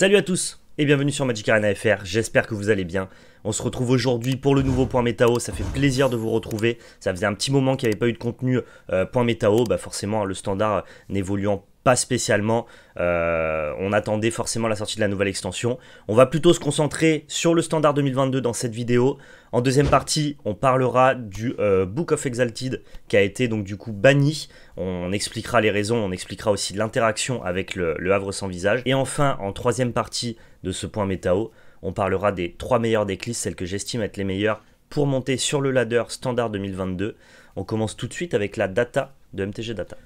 Salut à tous et bienvenue sur Magic Arena FR, j'espère que vous allez bien. On se retrouve aujourd'hui pour le nouveau Point Métao, ça fait plaisir de vous retrouver. Ça faisait un petit moment qu'il n'y avait pas eu de contenu euh, Point Métao, bah forcément le standard euh, n'évoluant pas spécialement. Euh, on attendait forcément la sortie de la nouvelle extension. On va plutôt se concentrer sur le standard 2022 dans cette vidéo. En deuxième partie, on parlera du euh, Book of Exalted qui a été donc du coup banni. On expliquera les raisons, on expliquera aussi l'interaction avec le, Havre sans visage. Et enfin, en troisième partie de ce point métao, on parlera des trois meilleures déclisses, celles que j'estime être les meilleures pour monter sur le ladder standard 2022. On commence tout de suite avec la data de MTG Data.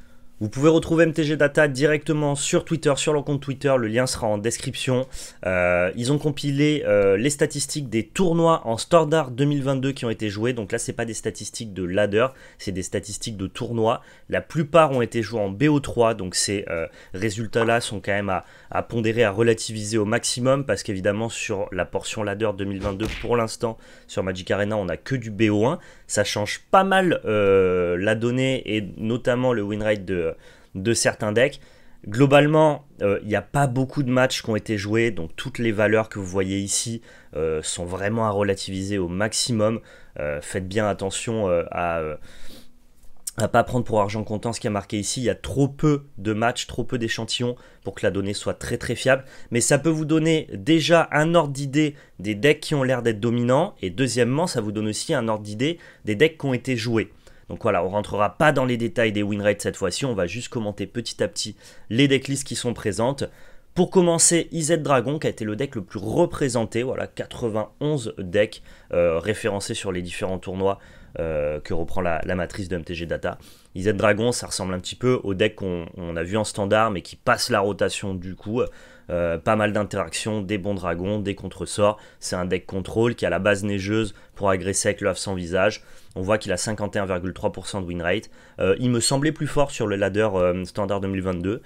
Vous pouvez retrouver MTG Data directement sur Twitter, sur leur compte Twitter, le lien sera en description. Euh, ils ont compilé euh, les statistiques des tournois en Standard 2022 qui ont été joués, donc là c'est pas des statistiques de ladder, c'est des statistiques de tournois. La plupart ont été joués en BO3, donc ces euh, résultats-là sont quand même à, à, pondérer, à relativiser au maximum, parce qu'évidemment sur la portion ladder 2022 pour l'instant, sur Magic Arena, on n'a que du BO1, ça change pas mal euh, la donnée et notamment le win rate de, de certains decks. Globalement, euh, il n'y a pas beaucoup de matchs qui ont été joués, donc toutes les valeurs que vous voyez ici euh, sont vraiment à relativiser au maximum. faites bien attention à à pas prendre pour argent comptant ce qui a marqué ici. Il y a trop peu de matchs, trop peu d'échantillons pour que la donnée soit très très fiable. Mais ça peut vous donner déjà un ordre d'idée des decks qui ont l'air d'être dominants. Et deuxièmement, ça vous donne aussi un ordre d'idée des decks qui ont été joués. Donc voilà, on rentrera pas dans les détails des win rates cette fois-ci. On va juste commenter petit à petit les decklists qui sont présentes. Pour commencer, IZ Dragon qui a été le deck le plus représenté. Voilà, 91 decks euh, référencés sur les différents tournois euh, que reprend la, matrice de MTG Data. IZ Dragon, ça ressemble un petit peu au deck qu'on a vu en standard, mais qui passe la rotation du coup. Euh, pas mal d'interactions, des bons dragons, des contresorts. C'est un deck contrôle qui a la base neigeuse pour agresser avec le sans visage. On voit qu'il a 51,3% de win rate. Euh, il me semblait plus fort sur le ladder standard 2022.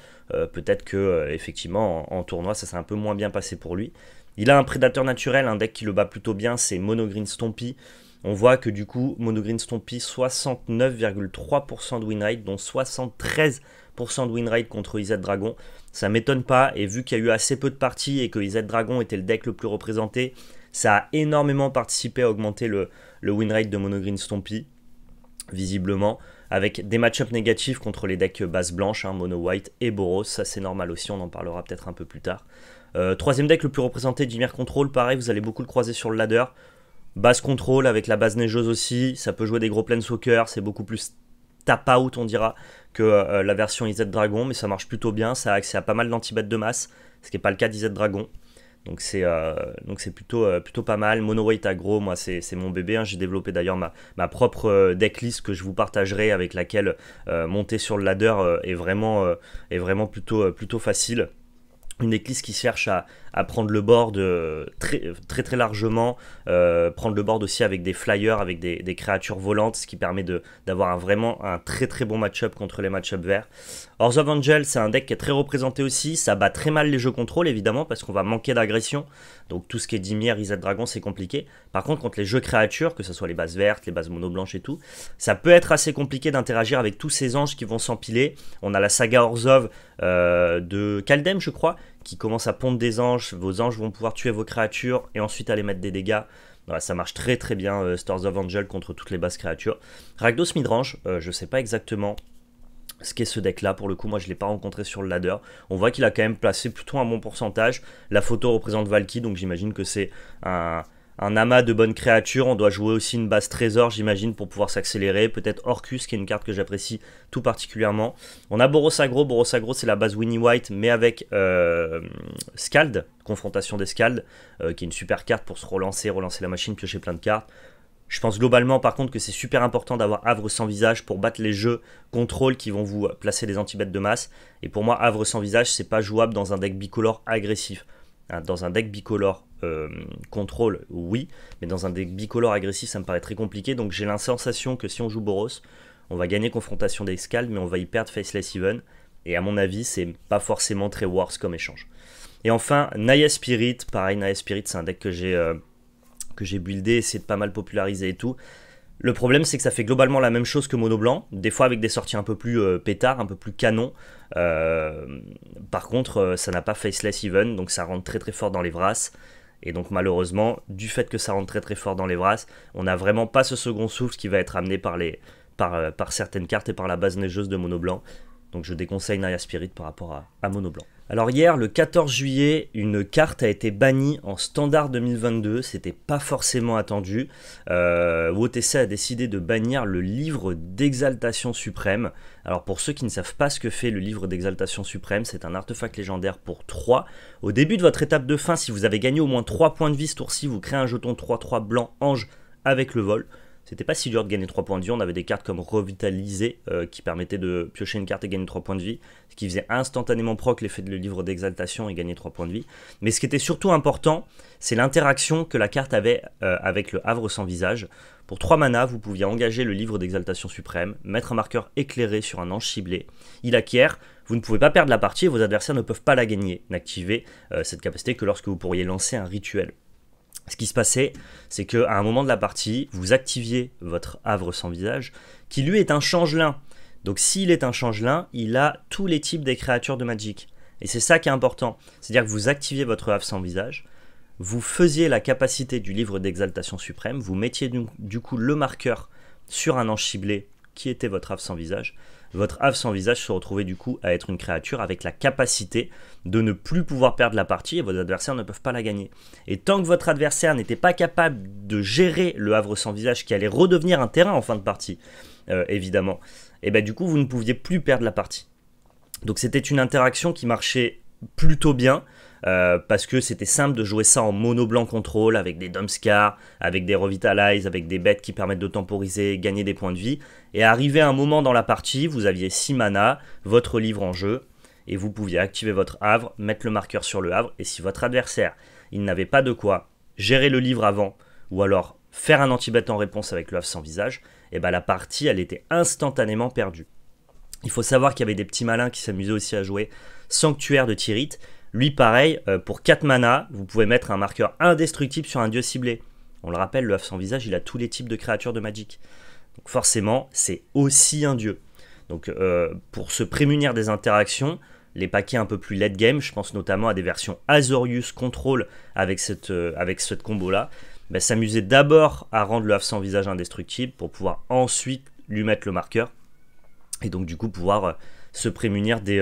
Peut-être que effectivement en, tournoi ça s'est un peu moins bien passé pour lui. Il a un prédateur naturel, un deck qui le bat plutôt bien, c'est Mono Green Stompy. On voit que du coup, Mono Green Stompy, 69,3% de win rate, dont 73% de win rate contre IZ Dragon. Ça m'étonne pas, et vu qu'il y a eu assez peu de parties et que IZ Dragon était le deck le plus représenté, ça a énormément participé à augmenter le, le win rate de Monogreen Stompy, visiblement. Avec des match-ups négatifs contre les decks base blanche, hein, Mono White et Boros, ça c'est normal aussi, on en parlera peut-être un peu plus tard. Euh, troisième deck le plus représenté, Dimir Control, pareil, vous allez beaucoup le croiser sur le ladder. Base contrôle avec la base neigeuse aussi, ça peut jouer des gros planes soccer, c'est beaucoup plus tap out on dira que euh, la version IZ Dragon, mais ça marche plutôt bien, ça a accès à pas mal d'antibêtes de masse, ce qui n'est pas le cas d'IZ Dragon. Donc c'est euh, plutôt, euh, plutôt pas mal. Monoweight aggro, moi c'est mon bébé. Hein. J'ai développé d'ailleurs ma, propre decklist que je vous partagerai avec laquelle monter sur le ladder est vraiment, est vraiment plutôt, plutôt facile une decklist qui cherche à, à prendre le board très très, très largement, euh, prendre le board aussi avec des flyers, avec des, créatures volantes, ce qui permet d'avoir vraiment un très très bon match-up contre les match-up verts. hors of Angel, c'est un deck qui est très représenté aussi, ça bat très mal les jeux contrôle évidemment, parce qu'on va manquer d'agression, donc tout ce qui est Dimir, Reset Dragon, c'est compliqué. Par contre, contre les jeux créatures, que ce soit les bases vertes, les bases mono blanches et tout, ça peut être assez compliqué d'interagir avec tous ces anges qui vont s'empiler. On a la saga Orzov euh, de Kaldem, je crois, qui commence à pondre des anges, vos anges vont pouvoir tuer vos créatures et ensuite aller mettre des dégâts. Voilà, ça marche très très bien, euh, Stars of Angel contre toutes les basses créatures. Ragdos Midrange, je euh, je sais pas exactement ce qu'est ce deck là, pour le coup moi je ne l'ai pas rencontré sur le ladder. On voit qu'il a quand même placé plutôt un bon pourcentage. La photo représente Valky, donc j'imagine que c'est un un amas de bonnes créatures. On doit jouer aussi une base trésor, j'imagine, pour pouvoir s'accélérer. Peut-être Orcus, qui est une carte que j'apprécie tout particulièrement. On a Borosagro. Borosagro, c'est la base Winnie White, mais avec euh, Scald, Confrontation des euh, qui est une super carte pour se relancer, relancer la machine, piocher plein de cartes. Je pense globalement par contre que c'est super important d'avoir Havre sans visage pour battre les jeux contrôle qui vont vous euh, placer des anti-bêtes de masse. Et pour moi, Havre sans visage, c'est pas jouable dans un deck bicolore agressif. Hein, dans un deck bicolore euh, contrôle, oui, mais dans un deck bicolore agressif, ça me paraît très compliqué. Donc j'ai l'impression que si on joue Boros, on va gagner confrontation d'excal mais on va y perdre Faceless Even. Et à mon avis, c'est pas forcément très worse comme échange. Et enfin, Naya Spirit, pareil, Naya Spirit, c'est un deck que j'ai euh, que j'ai buildé, c'est de pas mal populariser et tout. Le problème, c'est que ça fait globalement la même chose que Mono Blanc, des fois avec des sorties un peu plus pétard, euh, pétards, un peu plus canon. par contre, ça n'a pas Faceless Even, donc ça rentre très très fort dans les vras et donc malheureusement, du fait que ça rentre très très fort dans les brasses, on n'a vraiment pas ce second souffle qui va être amené par, les, par, euh, certaines cartes et par la base neigeuse de mono blanc. Donc je déconseille Naya Spirit par rapport à, à mono blanc. Alors hier, le 14 juillet, une carte a été bannie en standard 2022. C'était pas forcément attendu. Euh, a décidé de bannir le livre d'exaltation suprême. Alors pour ceux qui ne savent pas ce que fait le livre d'exaltation suprême, c'est un artefact légendaire pour 3. Au début de votre étape de fin, si vous avez gagné au moins 3 points de vie ce tour-ci, vous créez un jeton 3-3 blanc ange avec le vol. C'était pas si dur de gagner 3 points de vie. On avait des cartes comme Revitaliser euh, qui permettaient de piocher une carte et gagner 3 points de vie, ce qui faisait instantanément proc l'effet de le livre d'exaltation et gagner 3 points de vie. Mais ce qui était surtout important, c'est l'interaction que la carte avait euh, avec le Havre sans visage. Pour 3 manas, vous pouviez engager le livre d'exaltation suprême, mettre un marqueur éclairé sur un ange ciblé. Il acquiert, vous ne pouvez pas perdre la partie et vos adversaires ne peuvent pas la gagner. N'activez euh, cette capacité que lorsque vous pourriez lancer un rituel. Ce qui se passait, c'est qu'à un moment de la partie, vous activiez votre havre sans visage, qui lui est un changelin. Donc s'il est un changelin, il a tous les types des créatures de Magic. Et c'est ça qui est important. C'est-à-dire que vous activiez votre havre sans visage, vous faisiez la capacité du livre d'exaltation suprême, vous mettiez du, coup le marqueur sur un ange ciblé qui était votre havre sans visage, votre Havre sans visage se retrouvait du coup à être une créature avec la capacité de ne plus pouvoir perdre la partie et vos adversaires ne peuvent pas la gagner. Et tant que votre adversaire n'était pas capable de gérer le havre sans visage qui allait redevenir un terrain en fin de partie, euh, évidemment, et eh bien du coup vous ne pouviez plus perdre la partie. Donc c'était une interaction qui marchait plutôt bien euh, parce que c'était simple de jouer ça en mono blanc contrôle avec des Domscar, avec des Revitalize, avec des bêtes qui permettent de temporiser, gagner des points de vie. Et arrivé à un moment dans la partie, vous aviez 6 mana, votre livre en jeu, et vous pouviez activer votre havre, mettre le marqueur sur le havre, et si votre adversaire, il n'avait pas de quoi gérer le livre avant, ou alors faire un anti-bête en réponse avec le havre sans visage, et eh ben la partie, elle était instantanément perdue. Il faut savoir qu'il y avait des petits malins qui s'amusaient aussi à jouer Sanctuaire de Tyrite, lui, pareil, euh, pour 4 mana, vous pouvez mettre un marqueur indestructible sur un dieu ciblé. On le rappelle, le œuf sans visage, il a tous les types de créatures de Magic. Donc forcément, c'est aussi un dieu. Donc euh, pour se prémunir des interactions, les paquets un peu plus late game, je pense notamment à des versions Azorius Control avec cette, euh, avec combo-là, bah, s'amuser d'abord à rendre le œuf sans visage indestructible pour pouvoir ensuite lui mettre le marqueur. Et donc du coup pouvoir se prémunir des,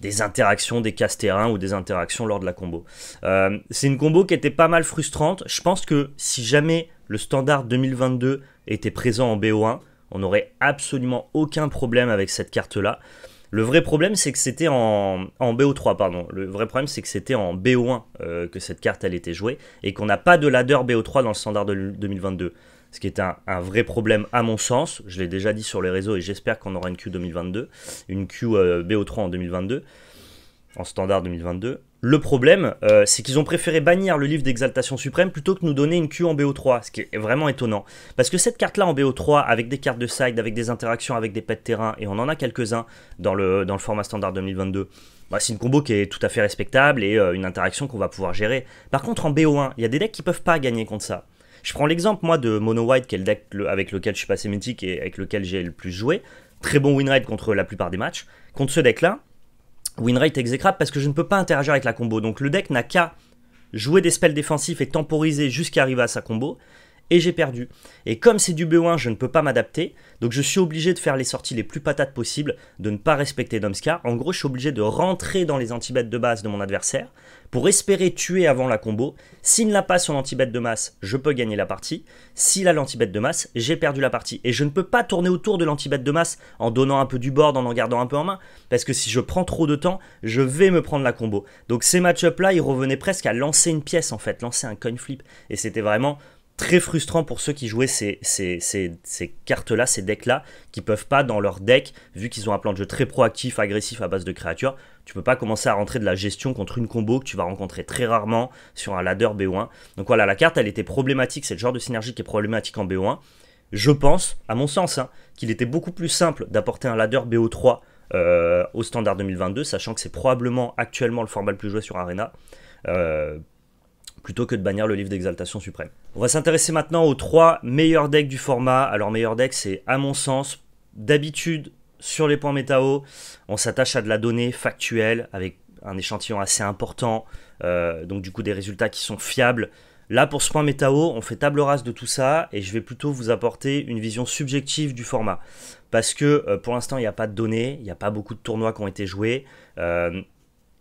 des interactions, des casse terrains ou des interactions lors de la combo. Euh, c'est une combo qui était pas mal frustrante. Je pense que si jamais le standard 2022 était présent en BO1, on n'aurait absolument aucun problème avec cette carte-là. Le vrai problème, c'est que c'était en, BO3, pardon. Le vrai problème, c'est que c'était en BO1 euh, que cette carte, elle était jouée, et qu'on n'a pas de ladder BO3 dans le standard de 2022 ce qui est un, vrai problème à mon sens. Je l'ai déjà dit sur les réseaux et j'espère qu'on aura une Q 2022, une Q euh, BO3 en 2022, en standard 2022. Le problème, euh, c'est qu'ils ont préféré bannir le livre d'exaltation suprême plutôt que nous donner une Q en BO3, ce qui est vraiment étonnant. Parce que cette carte-là en BO3, avec des cartes de side, avec des interactions, avec des pets de terrain, et on en a quelques-uns dans le, dans le format standard 2022, bah, c'est une combo qui est tout à fait respectable et euh, une interaction qu'on va pouvoir gérer. Par contre, en BO1, il y a des decks qui peuvent pas gagner contre ça. Je prends l'exemple, moi, de Mono White, qui est le deck avec lequel je suis passé mythique et avec lequel j'ai le plus joué. Très bon win rate contre la plupart des matchs. Contre ce deck-là, win rate exécrable parce que je ne peux pas interagir avec la combo. Donc le deck n'a qu'à jouer des spells défensifs et temporiser jusqu'à arriver à sa combo. Et j'ai perdu. Et comme c'est du B1, je ne peux pas m'adapter. Donc je suis obligé de faire les sorties les plus patates possibles, de ne pas respecter Domska. En gros, je suis obligé de rentrer dans les anti-bêtes de base de mon adversaire, pour espérer tuer avant la combo. S'il n'a pas son anti-bête de masse, je peux gagner la partie. S'il a l'anti-bête de masse, j'ai perdu la partie. Et je ne peux pas tourner autour de lanti de masse en donnant un peu du board, en en gardant un peu en main, parce que si je prends trop de temps, je vais me prendre la combo. Donc ces match-up là, ils revenaient presque à lancer une pièce en fait, lancer un coin flip. Et c'était vraiment très frustrant pour ceux qui jouaient ces, cartes-là, ces decks-là, qui peuvent pas dans leur deck, vu qu'ils ont un plan de jeu très proactif, agressif à base de créatures, tu peux pas commencer à rentrer de la gestion contre une combo que tu vas rencontrer très rarement sur un ladder BO1. Donc voilà, la carte, elle était problématique, c'est le genre de synergie qui est problématique en BO1. Je pense, à mon sens, hein, qu'il était beaucoup plus simple d'apporter un ladder BO3 euh, au standard 2022, sachant que c'est probablement actuellement le format le plus joué sur Arena. Euh, plutôt que de bannir le livre d'exaltation suprême. On va s'intéresser maintenant aux trois meilleurs decks du format. Alors meilleur deck c'est à mon sens d'habitude sur les points métao, on s'attache à de la donnée factuelle avec un échantillon assez important, euh, donc du coup des résultats qui sont fiables. Là pour ce point métao, on fait table rase de tout ça et je vais plutôt vous apporter une vision subjective du format. Parce que euh, pour l'instant il n'y a pas de données, il n'y a pas beaucoup de tournois qui ont été joués. Euh,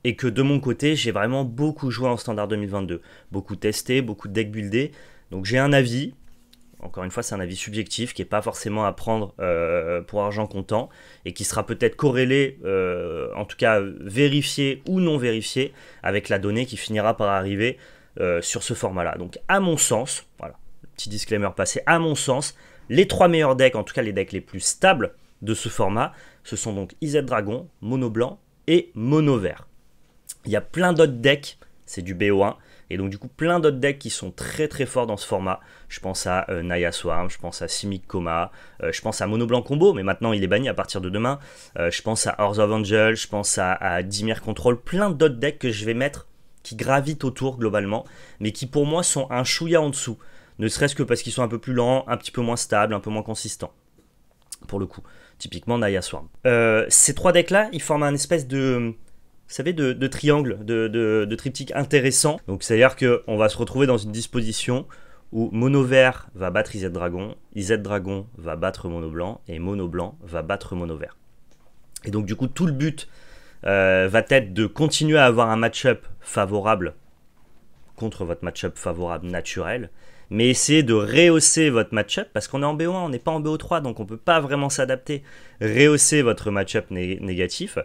et que de mon côté, j'ai vraiment beaucoup joué en standard 2022, beaucoup testé, beaucoup de deck buildé. Donc j'ai un avis, encore une fois, c'est un avis subjectif qui n'est pas forcément à prendre euh, pour argent comptant et qui sera peut-être corrélé, euh, en tout cas vérifié ou non vérifié, avec la donnée qui finira par arriver euh, sur ce format-là. Donc, à mon sens, voilà, petit disclaimer passé, à mon sens, les trois meilleurs decks, en tout cas les decks les plus stables de ce format, ce sont donc IZ Dragon, Mono Blanc et Mono Vert. Il y a plein d'autres decks, c'est du BO1. Et donc du coup plein d'autres decks qui sont très très forts dans ce format. Je pense à euh, Naya Swarm, je pense à Simic Coma, euh, je pense à Mono Blanc Combo, mais maintenant il est banni à partir de demain. Euh, je pense à Horse of Angel, je pense à, à Dimir Control, plein d'autres decks que je vais mettre qui gravitent autour globalement, mais qui pour moi sont un chouïa en dessous. Ne serait-ce que parce qu'ils sont un peu plus lents, un petit peu moins stables, un peu moins consistants. Pour le coup, typiquement Naya Swarm. ces trois decks là, ils forment un espèce de vous savez, de, triangles, de, de, intéressants. intéressant. Donc c'est-à-dire qu'on va se retrouver dans une disposition où mono vert va battre IZ dragon, IZ dragon va battre mono blanc, et mono blanc va battre mono vert. Et donc du coup, tout le but euh, va être de continuer à avoir un match-up favorable contre votre match-up favorable naturel, mais essayez de rehausser votre match-up, parce qu'on est en BO1, on n'est pas en BO3, donc on ne peut pas vraiment s'adapter. Rehausser votre match-up négatif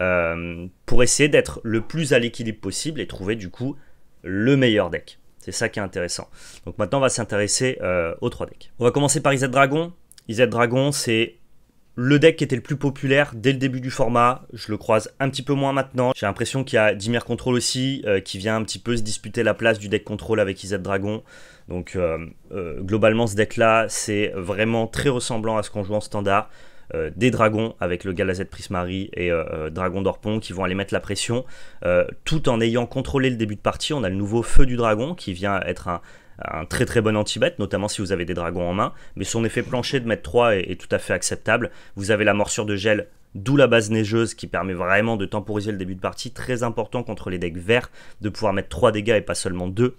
euh, pour essayer d'être le plus à l'équilibre possible et trouver du coup le meilleur deck. C'est ça qui est intéressant. Donc maintenant, on va s'intéresser euh, aux trois decks. On va commencer par Izet Dragon. Izet Dragon, c'est le deck qui était le plus populaire dès le début du format. Je le croise un petit peu moins maintenant. J'ai l'impression qu'il y a Dimir Control aussi, euh, qui vient un petit peu se disputer la place du deck Control avec Izet Dragon. Donc euh, euh, globalement, ce deck-là, c'est vraiment très ressemblant à ce qu'on joue en standard. des dragons avec le Galazette Prismari et Dragon d'Orpon qui vont aller mettre la pression, tout en ayant contrôlé le début de partie. On a le nouveau Feu du Dragon qui vient être un, un très très bon anti-bet, notamment si vous avez des dragons en main. Mais son effet plancher de mettre 3 est, est tout à fait acceptable. Vous avez la morsure de gel D'où la base neigeuse qui permet vraiment de temporiser le début de partie, très important contre les decks verts, de pouvoir mettre 3 dégâts et pas seulement 2.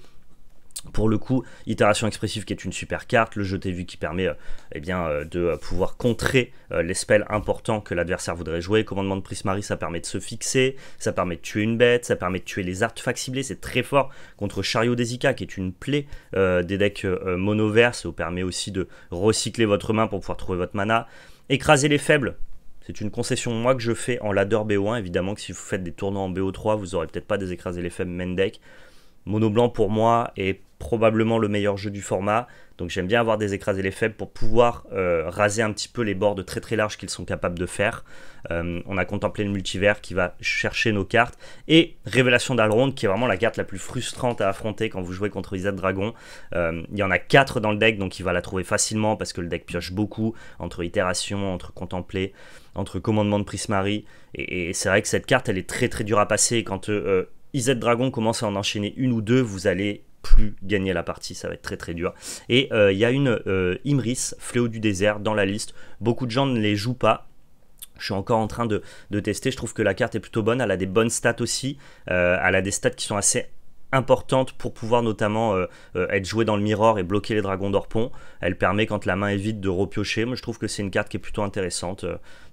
Pour le coup, itération expressive qui est une super carte, le jeté vu qui permet euh, eh bien, euh, de euh, pouvoir contrer les spells importants que l'adversaire voudrait jouer. Commandement de Prismari, ça permet de se fixer, ça permet de tuer une bête, ça permet de tuer les artefacts ciblés, c'est très fort contre Chariot d'Ezika qui est une plaie des decks monoverse, ça vous permet aussi de recycler votre main pour pouvoir trouver votre mana. Écraser les faibles, c'est une concession, moi, que je fais en ladder BO1. Évidemment que si vous faites des tournois en BO3, vous aurez peut-être pas des Écraser les faibles main deck. Mono blanc pour moi est probablement le meilleur jeu du format. Donc j'aime bien avoir des écrasés les faibles pour pouvoir euh, raser un petit peu les bords de très très larges qu'ils sont capables de faire. Euh, on a contemplé le multivers qui va chercher nos cartes. Et Révélation d'Alrond qui est vraiment la carte la plus frustrante à affronter quand vous jouez contre Izet Dragon. Euh, il y en a 4 dans le deck donc il va la trouver facilement parce que le deck pioche beaucoup entre itération, entre contempler, entre commandement de Prismari. Et, et c'est vrai que cette carte elle est très très dure à passer. Quand IZ Dragon commence à en enchaîner une ou deux, vous allez plus gagner la partie, ça va être très très dur. Et euh, il y a une euh, Imris, Fléau du désert, dans la liste. Beaucoup de gens ne les jouent pas. Je suis encore en train de, tester. Je trouve que la carte est plutôt bonne. Elle a des bonnes stats aussi. Euh, elle a des stats qui sont assez importantes pour pouvoir notamment être jouée dans le miroir et bloquer les dragons d'Orpon. Elle permet quand la main est vide de repiocher. Moi je trouve que c'est une carte qui est plutôt intéressante,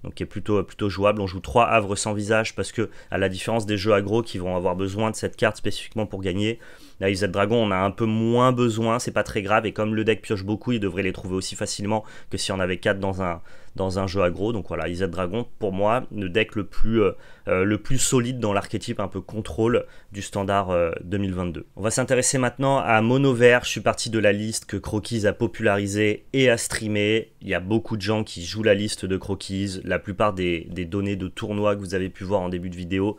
donc qui est plutôt, plutôt jouable. On joue 3 havres sans visage parce que à la différence des jeux agro qui vont avoir besoin de cette carte spécifiquement pour gagner, Là, Dragon, on a un peu moins besoin, c'est pas très grave. Et comme le deck pioche beaucoup, il devrait les trouver aussi facilement que si on avait 4 dans un, dans un jeu aggro. Donc voilà, IZ Dragon, pour moi, le deck le plus, euh, euh, le plus solide dans l'archétype un peu contrôle du standard 2022. Euh, on va s'intéresser maintenant à Mono Vert. Je suis parti de la liste que Croquis a popularisée et a streamée. Il y a beaucoup de gens qui jouent la liste de Croquis. La plupart des, données de tournoi que vous avez pu voir en début de vidéo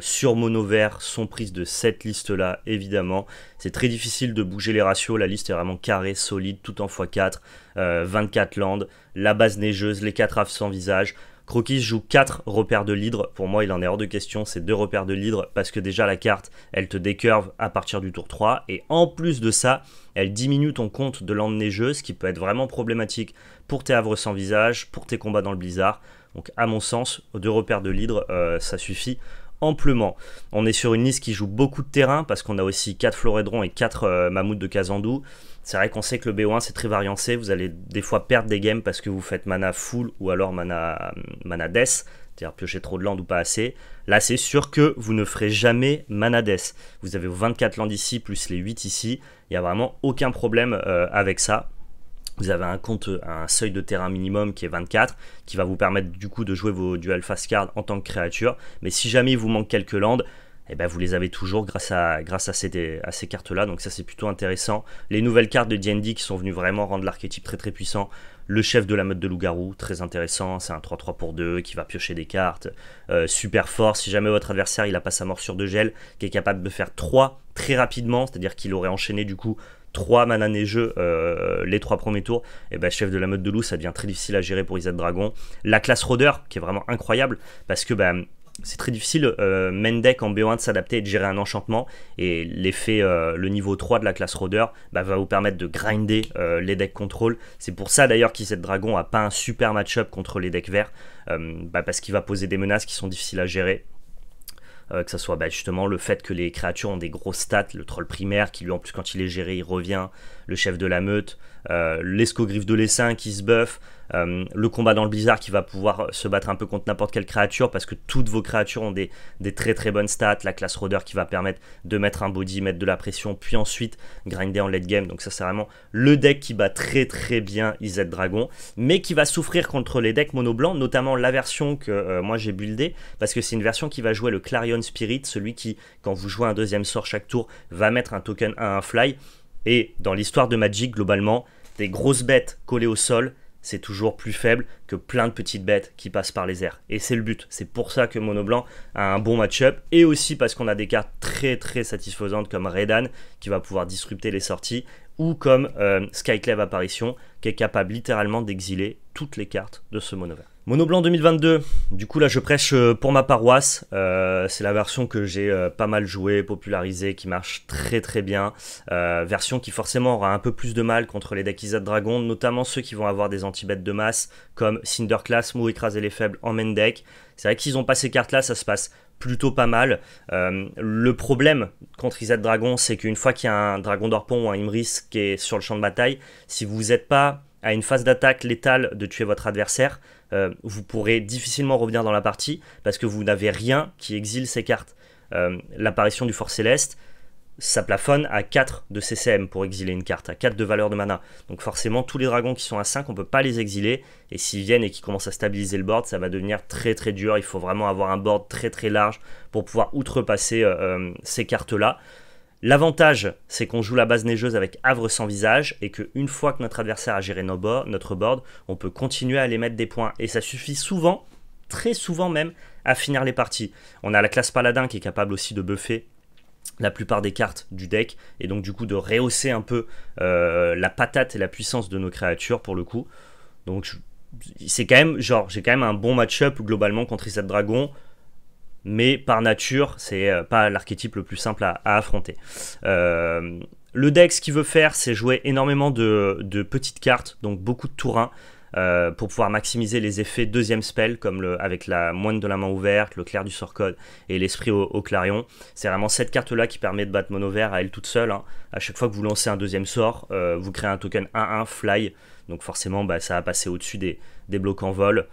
sur Mono Vert sont prises de cette liste-là évidemment. C'est très difficile de bouger les ratios, la liste est vraiment carrée, solide, tout en x4, 24 euh, landes, la base neigeuse, les 4 avres sans visage. Croquis joue 4 repères de l'hydre. Pour moi, il en est hors de question, c'est 2 repères de l'hydre parce que déjà la carte, elle te décurve à partir du tour 3. Et en plus de ça, elle diminue ton compte de landes neigeuse, ce qui peut être vraiment problématique pour tes havres sans visage, pour tes combats dans le blizzard. Donc, à mon sens, 2 deux repères de l'hydre, euh, ça suffit amplement. On est sur une liste qui joue beaucoup de terrain parce qu'on a aussi 4 Florédron et 4 euh, de Kazandou. C'est vrai qu'on sait que le BO1 c'est très variancé, vous allez des fois perdre des games parce que vous faites mana full ou alors euh, mana, death, c'est-à-dire piocher trop de land ou pas assez. Là c'est sûr que vous ne ferez jamais mana death. Vous avez vos 24 landes ici plus les 8 ici, il n'y a vraiment aucun problème euh, avec ça vous avez un compte, un seuil de terrain minimum qui est 24, qui va vous permettre du coup de jouer vos duels fast card en tant que créature. Mais si jamais il vous manque quelques landes, eh ben vous les avez toujours grâce à, grâce à ces, cartes-là. Donc ça c'est plutôt intéressant. Les nouvelles cartes de D&D qui sont venues vraiment rendre l'archétype très très puissant. Le chef de la meute de loup-garou, très intéressant, c'est un 3-3 pour 2 qui va piocher des cartes. Euh, super fort, si jamais votre adversaire il a pas sa morsure de gel, qui est capable de faire 3 très rapidement, c'est-à-dire qu'il aurait enchaîné du coup 3 mana neigeux euh, les trois premiers tours, et eh bah, ben, chef de la mode de loup, ça devient très difficile à gérer pour Isaac Dragon. La classe Rodeur, qui est vraiment incroyable, parce que ben, c'est très difficile, euh, main deck en BO1, de s'adapter et de gérer un enchantement. Et l'effet, euh, le niveau 3 de la classe Rodeur, bah, va vous permettre de grinder euh, les decks contrôle. C'est pour ça d'ailleurs qu'Isaac Dragon a pas un super match-up contre les decks verts, bah, parce qu'il va poser des menaces qui sont difficiles à gérer. Euh, que ça soit bah, justement le fait que les créatures ont des grosses stats, le troll primaire qui lui en plus quand il est géré il revient, le chef de la meute, euh, l'escogriffe de l'essaim qui se buff, euh, le combat dans le bizarre qui va pouvoir se battre un peu contre n'importe quelle créature parce que toutes vos créatures ont des, très très bonnes stats, la classe rôdeur qui va permettre de mettre un body, mettre de la pression, puis ensuite grinder en late game. Donc ça c'est vraiment le deck qui bat très très bien IZ Dragon, mais qui va souffrir contre les decks mono blanc, notamment la version que euh, moi j'ai buildée, parce que c'est une version qui va jouer le Clarion Spirit, celui qui quand vous jouez un deuxième sort chaque tour va mettre un token à un fly. Et dans l'histoire de Magic, globalement, des grosses bêtes collées au sol, c'est toujours plus faible que plein de petites bêtes qui passent par les airs. Et c'est le but. C'est pour ça que Monoblanc a un bon match-up. Et aussi parce qu'on a des cartes très très satisfaisantes comme Redan qui va pouvoir disrupter les sorties ou comme euh, Skyclave Apparition, qui est capable littéralement d'exiler toutes les cartes de ce mono vert. Mono blanc 2022, du coup là je prêche euh, pour ma paroisse, euh, c'est la version que j'ai pas mal jouée, popularisée, qui marche très très bien, version qui forcément aura un peu plus de mal contre les decks Dragons, Dragon, notamment ceux qui vont avoir des anti-bêtes de masse, comme Cinderclass, Mou écraser les faibles en main deck, c'est vrai qu'ils ont pas ces cartes là, ça se passe plutôt pas mal. Euh, le problème contre Ised Dragon, c'est qu'une fois qu'il y a un Dragon d'Orpon ou un Imris qui est sur le champ de bataille, si vous n'êtes pas à une phase d'attaque létale de tuer votre adversaire, euh, vous pourrez difficilement revenir dans la partie parce que vous n'avez rien qui exile ces cartes. Euh, l'apparition du Fort Céleste, ça plafonne à 4 de CCM pour exiler une carte, à 4 de valeur de mana. Donc forcément, tous les dragons qui sont à 5, on peut pas les exiler. Et s'ils viennent et qu'ils commencent à stabiliser le board, ça va devenir très très dur. Il faut vraiment avoir un board très très large pour pouvoir outrepasser euh, euh, ces cartes-là. L'avantage, c'est qu'on joue la base neigeuse avec Havre sans visage et qu'une fois que notre adversaire a géré nos notre board, on peut continuer à les mettre des points. Et ça suffit souvent, très souvent même, à finir les parties. On a la classe paladin qui est capable aussi de buffer la plupart des cartes du deck et donc du coup de rehausser un peu euh, la patate et la puissance de nos créatures pour le coup. Donc c'est quand même genre j'ai quand même un bon match-up globalement contre Isad Dragon mais par nature c'est euh, pas l'archétype le plus simple à, affronter. Euh, le deck ce qu'il veut faire c'est jouer énormément de, petites cartes donc beaucoup de tourins euh, pour pouvoir maximiser les effets deuxième spell, comme le, avec la moine de la main ouverte, le clair du sort code et l'esprit au, clarion. C'est vraiment cette carte-là qui permet de battre mono vert à elle toute seule. Hein. À chaque fois que vous lancez un deuxième sort, euh, vous créez un token 1-1 fly, donc forcément bah, ça va passer au-dessus des blocs en vol.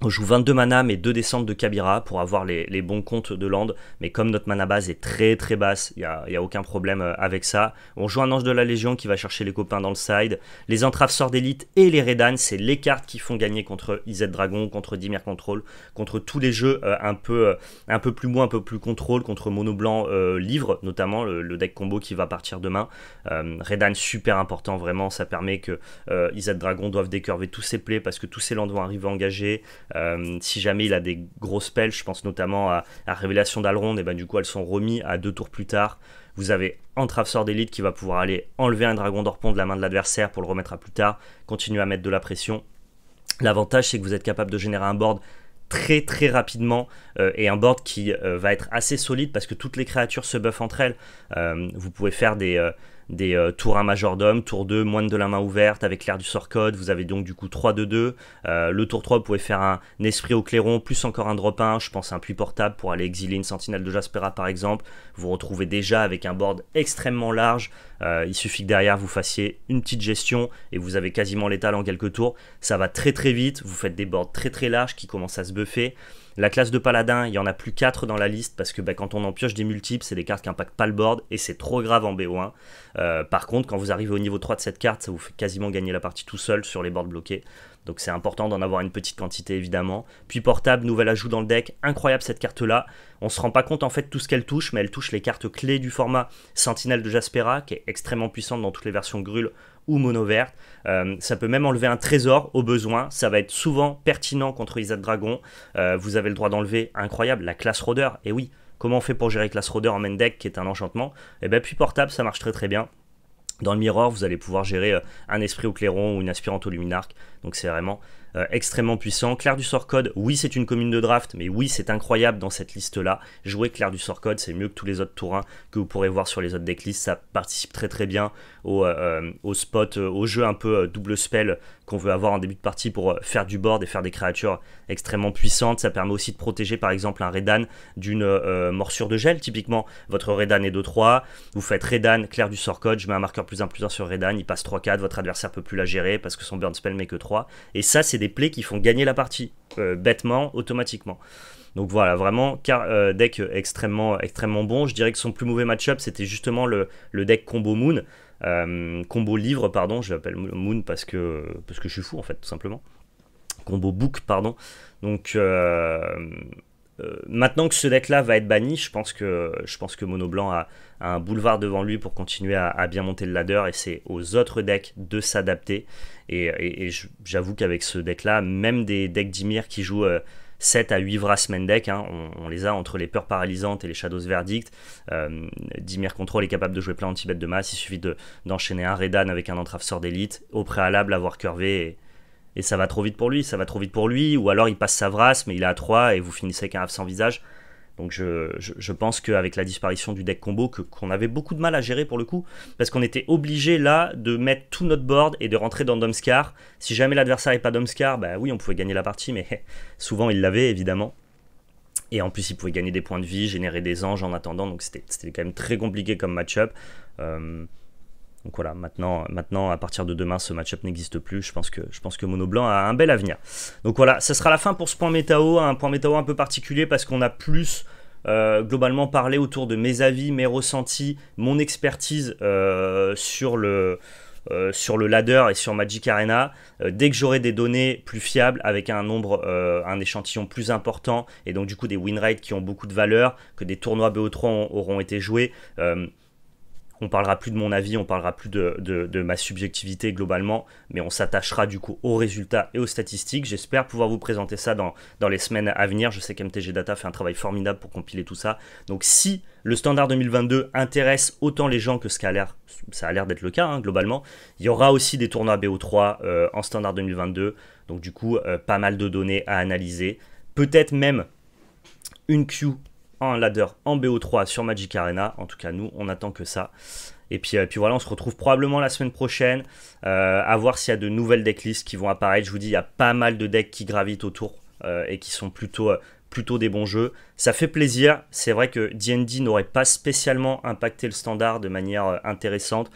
On joue 22 mana mais 2 descentes de Kabira pour avoir les, bons comptes de land. Mais comme notre mana base est très très basse, il n'y a, a, aucun problème euh, avec ça. On joue un ange de la Légion qui va chercher les copains dans le side. Les entraves sort d'élite et les Redan, c'est les cartes qui font gagner contre IZ Dragon, contre Dimir Control, contre tous les jeux euh, un, peu, euh, un peu plus moins un peu plus contrôle, contre Mono Blanc Livre notamment, le, deck combo qui va partir demain. Redan super important vraiment, ça permet que IZ Dragon doive décurver tous ses plays parce que tous ses lands vont arriver engagés. Euh, si jamais il a des grosses pelles, je pense notamment à, la Révélation d'Alrond, et eh ben du coup elles sont remises à deux tours plus tard. Vous avez Entrave Sort d'élite qui va pouvoir aller enlever un dragon d'orpon de la main de l'adversaire pour le remettre à plus tard, continuer à mettre de la pression. L'avantage c'est que vous êtes capable de générer un board très très rapidement euh, et un board qui euh, va être assez solide parce que toutes les créatures se buffent entre elles. vous pouvez faire des, des euh, tours 1 majordome, tour 2 moine de la main ouverte avec l'air du sort code, vous avez donc du coup 3-2-2. Euh, le tour 3 vous pouvez faire un, esprit au clairon, plus encore un drop 1, je pense un puits portable pour aller exiler une sentinelle de Jaspera par exemple. Vous, vous retrouvez déjà avec un board extrêmement large, euh, il suffit que derrière vous fassiez une petite gestion et vous avez quasiment l'étal en quelques tours. Ça va très très vite, vous faites des boards très très larges qui commencent à se buffer. La classe de paladin, il y en a plus 4 dans la liste parce que bah, quand on en pioche des multiples, c'est des cartes qui impactent pas le board et c'est trop grave en BO1. Euh, par contre, quand vous arrivez au niveau 3 de cette carte, ça vous fait quasiment gagner la partie tout seul sur les boards bloqués. Donc c'est important d'en avoir une petite quantité évidemment. Puis portable, nouvel ajout dans le deck, incroyable cette carte là. On se rend pas compte en fait tout ce qu'elle touche, mais elle touche les cartes clés du format Sentinelle de Jaspera, qui est extrêmement puissante dans toutes les versions Grul ou mono verte. Euh, ça peut même enlever un trésor au besoin. Ça va être souvent pertinent contre Isaac Dragon. Euh, vous avez le droit d'enlever, incroyable, la classe rôdeur. Et oui, comment on fait pour gérer classe rôdeur en main deck qui est un enchantement Et eh bien, puis portable, ça marche très très bien. Dans le miroir, vous allez pouvoir gérer euh, un esprit au clairon ou une aspirante au luminarque. Donc c'est vraiment euh, extrêmement puissant. Claire du sort Code. oui, c'est une commune de draft, mais oui, c'est incroyable dans cette liste-là. Jouer Claire du sort Code, c'est mieux que tous les autres tourins que vous pourrez voir sur les autres decklists. Ça participe très très bien au, euh, euh, spot, au jeu un peu double spell qu'on veut avoir en début de partie pour faire du board et faire des créatures extrêmement puissantes. Ça permet aussi de protéger par exemple un Redan d'une morsure de gel. Typiquement, votre Redan est de 3 vous faites Redan, Claire du sort Code. je mets un marqueur plus 1 plus 1 sur Redan, il passe 3-4, votre adversaire peut plus la gérer parce que son burn spell met que 3. Et ça, c'est des qui font gagner la partie, euh, bêtement, automatiquement. Donc voilà, vraiment car, euh, deck extrêmement, extrêmement bon. Je dirais que son plus mauvais match-up, c'était justement le, deck combo Moon. Euh, combo livre, pardon, je l'appelle Moon parce que, parce que je suis fou en fait, tout simplement. Combo book, pardon. Donc, euh, euh, maintenant que ce deck-là va être banni, je pense que, je pense que Mono Blanc a, un boulevard devant lui pour continuer à, bien monter le ladder et c'est aux autres decks de s'adapter. Et, j'avoue qu'avec ce deck-là, même des decks d'Imir qui jouent. 7 euh, à 8 Vrasmen deck, hein, on, les a entre les peurs paralysantes et les Shadows Verdict. Euh, dimir Control est capable de jouer plein anti-bêtes de masse, il suffit d'enchaîner un Redan avec un entrave sort d'élite, au préalable avoir curvé et, et ça va trop vite pour lui, ça va trop vite pour lui, ou alors il passe sa vrasse, mais il est à 3 et vous finissez avec un sans visage. Donc je, pense qu'avec la disparition du deck combo, que, qu'on avait beaucoup de mal à gérer pour le coup, parce qu'on était obligé là de mettre tout notre board et de rentrer dans Domscar. Si jamais l'adversaire n'est pas Domscar, bah oui, on pouvait gagner la partie, mais souvent il l'avait évidemment. Et en plus, il pouvait gagner des points de vie, générer des anges en attendant, donc c'était, quand même très compliqué comme match-up. Euh, donc voilà, maintenant, maintenant à partir de demain, ce match-up n'existe plus. Je pense que, je pense que Mono Blanc a un bel avenir. Donc voilà, ça sera la fin pour ce point métao, un point métao un peu particulier parce qu'on a plus euh, globalement parlé autour de mes avis, mes ressentis, mon expertise euh, sur le. Euh, sur le ladder et sur Magic Arena, dès que j'aurai des données plus fiables avec un nombre, un échantillon plus important et donc du coup des win rates qui ont beaucoup de valeur, que des tournois BO3 auront été joués on parlera plus de mon avis, on parlera plus de, ma subjectivité globalement, mais on s'attachera du coup aux résultats et aux statistiques. J'espère pouvoir vous présenter ça dans, les semaines à venir. Je sais qu'MTG Data fait un travail formidable pour compiler tout ça. Donc si le standard 2022 intéresse autant les gens que ce qu'a l'air, ça a l'air d'être le cas hein, globalement, il y aura aussi des tournois BO3 euh, en standard 2022. Donc du coup, euh, pas mal de données à analyser. Peut-être même une queue en ladder en BO3 sur Magic Arena. En tout cas, nous, on attend que ça. Et puis, euh, puis voilà, on se retrouve probablement la semaine prochaine. Euh, à voir s'il y a de nouvelles decklists qui vont apparaître. Je vous dis, il y a pas mal de decks qui gravitent autour euh, et qui sont plutôt, plutôt des bons jeux. Ça fait plaisir. C'est vrai que DD n'aurait pas spécialement impacté le standard de manière intéressante.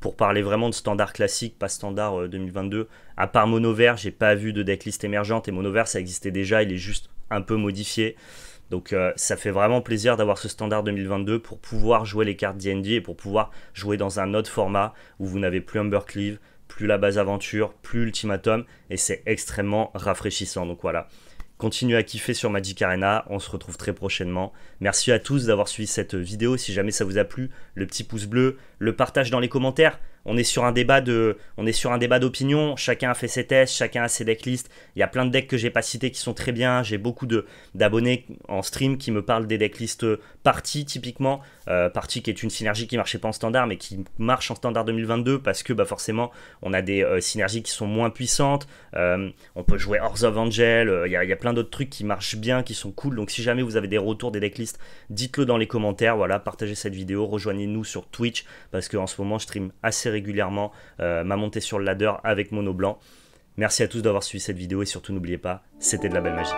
Pour parler vraiment de standard classique, pas standard 2022, à part Mono Vert, j'ai pas vu de decklist émergente. Et Mono Vert, ça existait déjà, il est juste un peu modifié. Donc euh, ça fait vraiment plaisir d'avoir ce standard 2022 pour pouvoir jouer les cartes D&D et pour pouvoir jouer dans un autre format où vous n'avez plus Humbercleave, plus la base aventure, plus Ultimatum et c'est extrêmement rafraîchissant. Donc voilà. Continuez à kiffer sur Magic Arena, on se retrouve très prochainement. Merci à tous d'avoir suivi cette vidéo, si jamais ça vous a plu, le petit pouce bleu, le partage dans les commentaires, on est sur un débat de, on est sur un débat d'opinion. Chacun a fait ses tests, chacun a ses decklists. Il y a plein de decks que j'ai pas cités qui sont très bien. J'ai beaucoup de d'abonnés en stream qui me parlent des decklists party typiquement, euh, partie qui est une synergie qui marchait pas en standard mais qui marche en standard 2022 parce que bah forcément on a des euh, synergies qui sont moins puissantes. Euh, on peut jouer hors of Angel. Il y, a plein d'autres trucs qui marchent bien, qui sont cool. Donc si jamais vous avez des retours des decklists, dites-le dans les commentaires. Voilà, partagez cette vidéo, rejoignez-nous sur Twitch parce qu'en ce moment je stream assez régulièrement euh, ma montée sur le ladder avec mono blanc. Merci à tous d'avoir suivi cette vidéo et surtout n'oubliez pas, c'était de la belle magie.